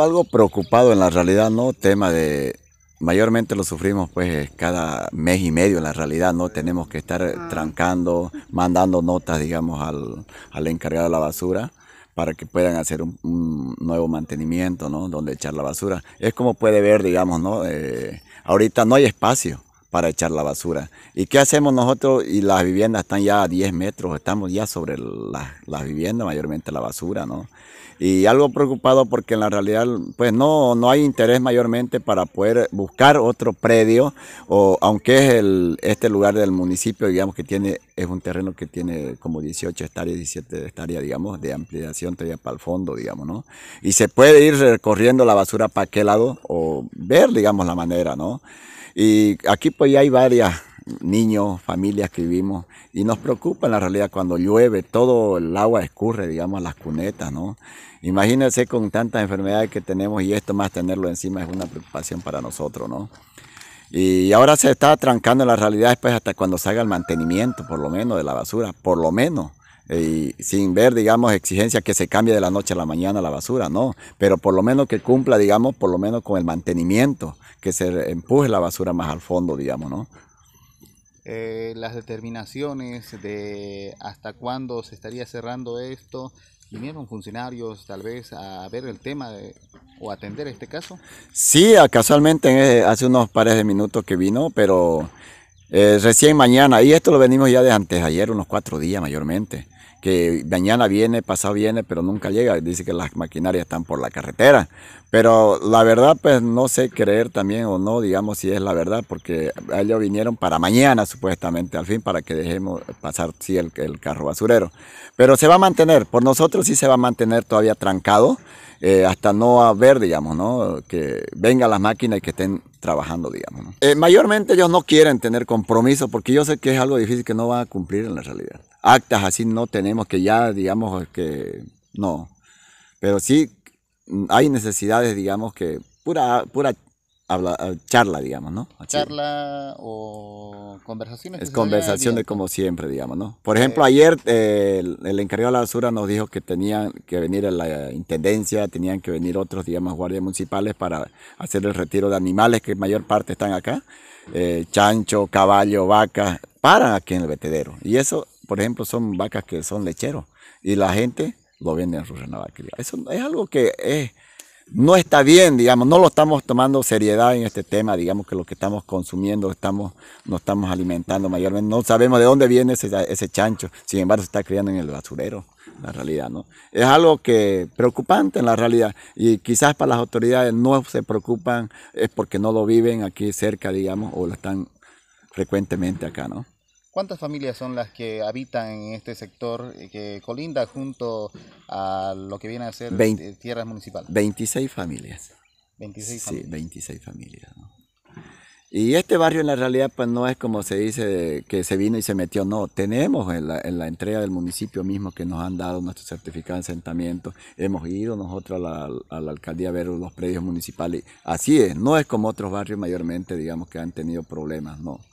algo preocupado en la realidad, ¿no? Tema de, mayormente lo sufrimos pues eh, cada mes y medio en la realidad, ¿no? Tenemos que estar eh, ah. trancando, mandando notas, digamos, al, al, encargado de la basura para que puedan hacer un, nuevo mantenimiento, ¿no? Donde echar la basura. Es como puede ver, digamos, ¿no? Eh, ahorita no hay espacio para echar la basura. ¿Y qué hacemos nosotros? Y las viviendas están ya a 10 metros, estamos ya sobre las viviendas, mayormente la basura, ¿no? Y algo preocupado porque en la realidad, pues no, no hay interés mayormente para poder buscar otro predio, o aunque es el, este lugar del municipio, digamos que tiene, es un terreno que tiene como 18 hectáreas, 17 hectáreas, digamos, de ampliación todavía para el fondo, digamos, ¿no? Y se puede ir recorriendo la basura para qué lado o ver, digamos, la manera, ¿no? Y aquí pues ya hay varias niños, familias que vivimos y nos preocupa en la realidad cuando llueve, todo el agua escurre, digamos, a las cunetas, ¿no? Imagínense con tantas enfermedades que tenemos y esto más tenerlo encima es una preocupación para nosotros, ¿no? Y ahora se está trancando en la realidad después pues, hasta cuando salga el mantenimiento, por lo menos, de la basura, por lo menos eh, sin ver, digamos, exigencia que se cambie de la noche a la mañana la basura, no, pero por lo menos que cumpla, digamos, por lo menos con el mantenimiento, que se empuje la basura más al fondo, digamos, ¿no? Eh, las determinaciones de hasta cuándo se estaría cerrando esto, ¿Vinieron funcionarios tal vez a ver el tema de, o atender este caso? Sí, casualmente eh, hace unos pares de minutos que vino, pero recién mañana, y esto lo venimos ya de antes, ayer, unos cuatro días mayormente que mañana viene, pasado viene, pero nunca llega. Dice que las maquinarias están por la carretera. Pero la verdad, pues no sé creer también o no, digamos, si es la verdad, porque ellos vinieron para mañana, supuestamente, al fin, para que dejemos pasar, sí, el, el carro basurero. Pero se va a mantener, por nosotros sí se va a mantener todavía trancado. Eh, hasta no haber, digamos, ¿no? Que venga las máquina y que estén trabajando, digamos. Eh, mayormente ellos no quieren tener compromisos porque yo sé que es algo difícil que no va a cumplir en la realidad. Actas así no tenemos que ya, digamos, que no. Pero sí hay necesidades, digamos, que pura, pura Ah, charla, digamos, ¿no? Charla o conversaciones. Es conversación de como siempre, digamos, ¿no? Por ejemplo, ayer eh, el, encargado de la basura nos dijo que tenían que venir a la intendencia, tenían que venir otros, digamos, guardias municipales para hacer el retiro de animales que mayor parte están acá, eh, chancho, caballo, vaca, para aquí en el vetedero. Y eso, por ejemplo, son vacas que son lecheros y la gente lo vende en Rurrenabaquería. Eso es algo que es no está bien, digamos, no lo estamos tomando seriedad en este tema, digamos que lo que estamos consumiendo, estamos, no estamos alimentando mayormente, no sabemos de dónde viene ese, chancho, sin embargo se está criando en el basurero, la realidad, ¿no? Es algo que preocupante en la realidad y quizás para las autoridades no se preocupan, es porque no lo viven aquí cerca, digamos, o lo están frecuentemente acá, ¿no? ¿Cuántas familias son las que habitan en este sector eh, que colinda junto a lo que viene a ser eh, tierras municipales? 26 familias. 26 familias. Sí, 26 familias. Y este barrio en la realidad pues no es como se dice que se vino y se metió, no, tenemos en la, entrega del municipio mismo que nos han dado nuestro certificado de asentamiento, hemos ido nosotros a la, a la, alcaldía a ver los predios municipales, así es, no es como otros barrios mayormente digamos que han tenido problemas, no.